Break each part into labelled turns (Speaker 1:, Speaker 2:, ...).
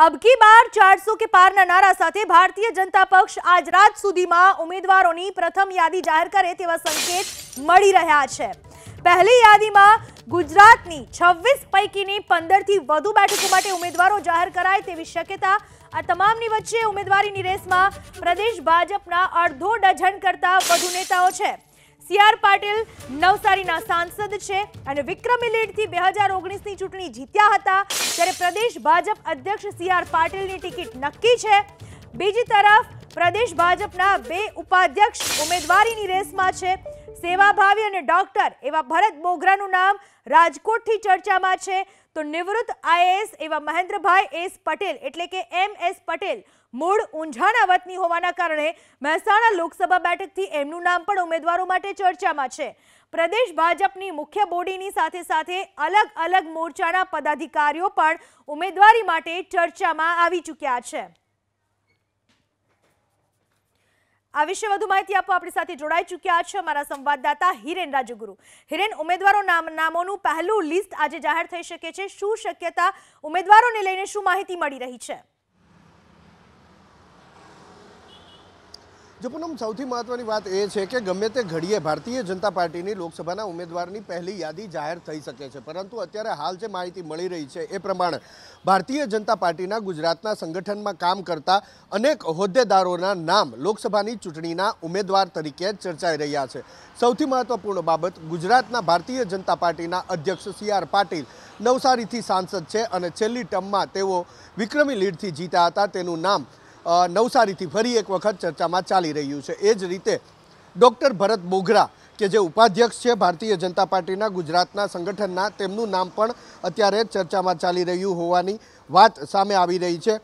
Speaker 1: અબકી બાર ચારસો કે પારના નારા સાથે ભારતીય જનતા પક્ષ આજ રાત સુધીમાં ઉમેદવારોની પ્રથમ યાદી જાહેર કરે તેવા સંકેત મળી રહ્યા છે પહેલી યાદીમાં ગુજરાતની છવ્વીસ પૈકીની પંદરથી વધુ બેઠકો માટે ઉમેદવારો જાહેર કરાય તેવી શક્યતા આ તમામની વચ્ચે ઉમેદવારીની રેસમાં પ્રદેશ ભાજપના અડધો ડઝન કરતા વધુ નેતાઓ છે સીઆર પાટિલ નવસારીના સાંસદ છે અને વિક્રમ લીડથી બે હજાર ઓગણીસની ચૂંટણી જીત્યા હતા ત્યારે પ્રદેશ ભાજપ અધ્યક્ષ સીઆર આર પાટીલની ટિકિટ નક્કી છે બીજી તરફ પ્રદેશ ભાજપના બે ઉપાધ્યક્ષ ઉમેદવારીની રેસમાં છે સેવાભાવી અને ડોક્ટર એવા ભરત બોગરાનું નામ રાજકોટથી ચર્ચામાં છે તો નિવૃત્ત આઈએએસ એવા મહેન્દ્રભાઈ એસ પટેલ એટલે કે એમ એસ પટેલ મૂળ ઊંઝાના વતની હોવાના કારણે મહેસાણા લોકસભા બેઠકથી એમનું નામ પણ ઉમેદવારો માટે ચર્ચામાં છે પ્રદેશ ભાજપની મુખ્ય બોડીની સાથે સાથે અલગ અલગ મોરચાના પદાધિકારીઓ પણ ઉમેદવારી માટે ચર્ચામાં આવી ચૂક્યા છે આ વિશે વધુ માહિતી આપવા આપણી સાથે જોડાઈ ચૂક્યા છે અમારા સંવાદદાતા હિરેન રાજગુરુ હિરેન ઉમેદવારો નામોનું પહેલું લિસ્ટ આજે જાહેર થઈ શકે છે શું શક્યતા ઉમેદવારોને લઈને શું માહિતી મળી રહી છે
Speaker 2: જો પૂનમ સૌથી મહત્વની વાત એ છે કે ગમે તે ઘડીએ ભારતીય જનતા પાર્ટીની લોકસભાના ઉમેદવારની પહેલી યાદી જાહેર થઈ શકે છે પરંતુ અત્યારે હાલ જે માહિતી મળી રહી છે એ પ્રમાણે ભારતીય જનતા પાર્ટીના ગુજરાતના સંગઠનમાં કામ કરતા અનેક હોદ્દેદારોના નામ લોકસભાની ચૂંટણીના ઉમેદવાર તરીકે ચર્ચાઈ રહ્યા છે સૌથી મહત્વપૂર્ણ બાબત ગુજરાતના ભારતીય જનતા પાર્ટીના અધ્યક્ષ સી આર પાટીલ નવસારીથી સાંસદ છે અને છેલ્લી ટર્મમાં તેઓ વિક્રમી લીડથી જીતા હતા તેનું નામ નવસારીથી ફરી એક વખત ચર્ચામાં ચાલી રહ્યું છે એ જ રીતે ડૉક્ટર ભરત બોગરા કે જે ઉપાધ્યક્ષ છે ભારતીય જનતા પાર્ટીના ગુજરાતના સંગઠનના તેમનું નામ પણ અત્યારે ચર્ચામાં ચાલી રહ્યું હોવાની વાત સામે આવી રહી છે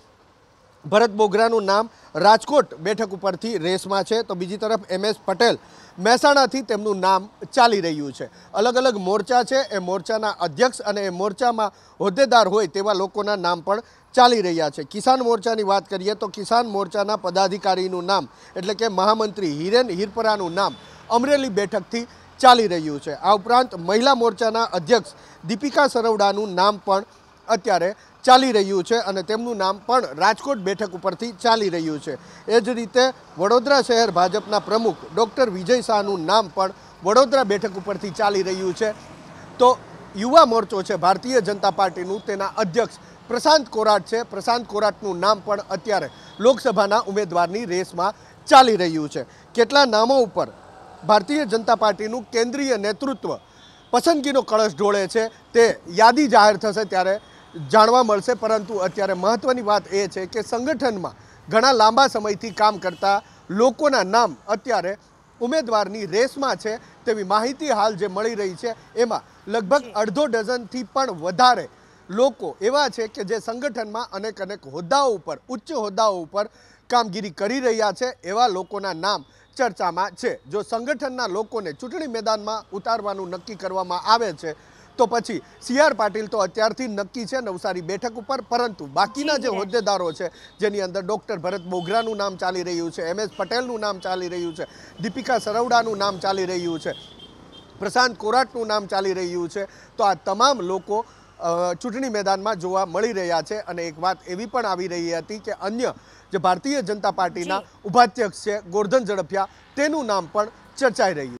Speaker 2: ભરત બોગરાનું નામ રાજકોટ બેઠક ઉપરથી રેસમાં છે તો બીજી તરફ એમ એસ પટેલ મહેસાણાથી તેમનું નામ ચાલી રહ્યું છે અલગ અલગ મોરચા છે એ મોરચાના અધ્યક્ષ અને એ મોરચામાં હોદ્દેદાર હોય તેવા લોકોના નામ પણ ચાલી રહ્યા છે કિસાન મોરચાની વાત કરીએ તો કિસાન મોરચાના પદાધિકારીનું નામ એટલે કે મહામંત્રી હિરેન હિરપરાનું નામ અમરેલી બેઠકથી ચાલી રહ્યું છે આ ઉપરાંત મહિલા મોરચાના અધ્યક્ષ દીપિકા સરવડાનું નામ પણ અત્યારે ચાલી રહ્યું છે અને તેમનું નામ પણ રાજકોટ બેઠક ઉપરથી ચાલી રહ્યું છે એ જ રીતે વડોદરા શહેર ભાજપના પ્રમુખ ડૉક્ટર વિજય શાહનું નામ પણ વડોદરા બેઠક ઉપરથી ચાલી રહ્યું છે તો યુવા મોરચો છે ભારતીય જનતા પાર્ટીનું તેના અધ્યક્ષ પ્રશાંત કોરાટ છે પ્રશાંત કોરાટનું નામ પણ અત્યારે લોકસભાના ઉમેદવારની રેસમાં ચાલી રહ્યું છે કેટલા નામો ઉપર ભારતીય જનતા પાર્ટીનું કેન્દ્રીય નેતૃત્વ પસંદગીનો કળશ ઢોળે છે તે યાદી જાહેર થશે ત્યારે જાણવા મળશે પરંતુ અત્યારે મહત્ત્વની વાત એ છે કે સંગઠનમાં ઘણા લાંબા સમયથી કામ કરતા લોકોના નામ અત્યારે ઉમેદવારની રેસમાં છે તેવી માહિતી હાલ જે મળી રહી છે એમાં લગભગ અડધો ડઝનથી પણ વધારે લોકો એવા છે કે જે સંગઠનમાં અનેક અનેક હોદ્દાઓ ઉપર ઉચ્ચ હોદ્દાઓ ઉપર કામગીરી કરી રહ્યા છે એવા લોકોના નામ ચર્ચામાં છે જો સંગઠનના લોકોને ચૂંટણી મેદાનમાં ઉતારવાનું નક્કી કરવામાં આવે છે તો પછી સી આર પાટીલ તો અત્યારથી નક્કી છે નવસારી બેઠક ઉપર પરંતુ બાકીના જે હોદ્દેદારો છે જેની અંદર ડોક્ટર ભરત બોગરાનું નામ ચાલી રહ્યું છે એમ એસ પટેલનું નામ ચાલી રહ્યું છે દીપિકા સરવડાનું નામ ચાલી રહ્યું છે પ્રશાંત કોરાટનું નામ ચાલી રહ્યું છે તો આ તમામ લોકો ચૂંટણી મેદાનમાં જોવા મળી રહ્યા છે અને એક વાત એવી પણ આવી રહી હતી કે અન્ય જે ભારતીય જનતા પાર્ટીના ઉપાધ્યક્ષ છે ગોરધન ઝડપિયા તેનું નામ પણ ચર્ચાઈ રહ્યું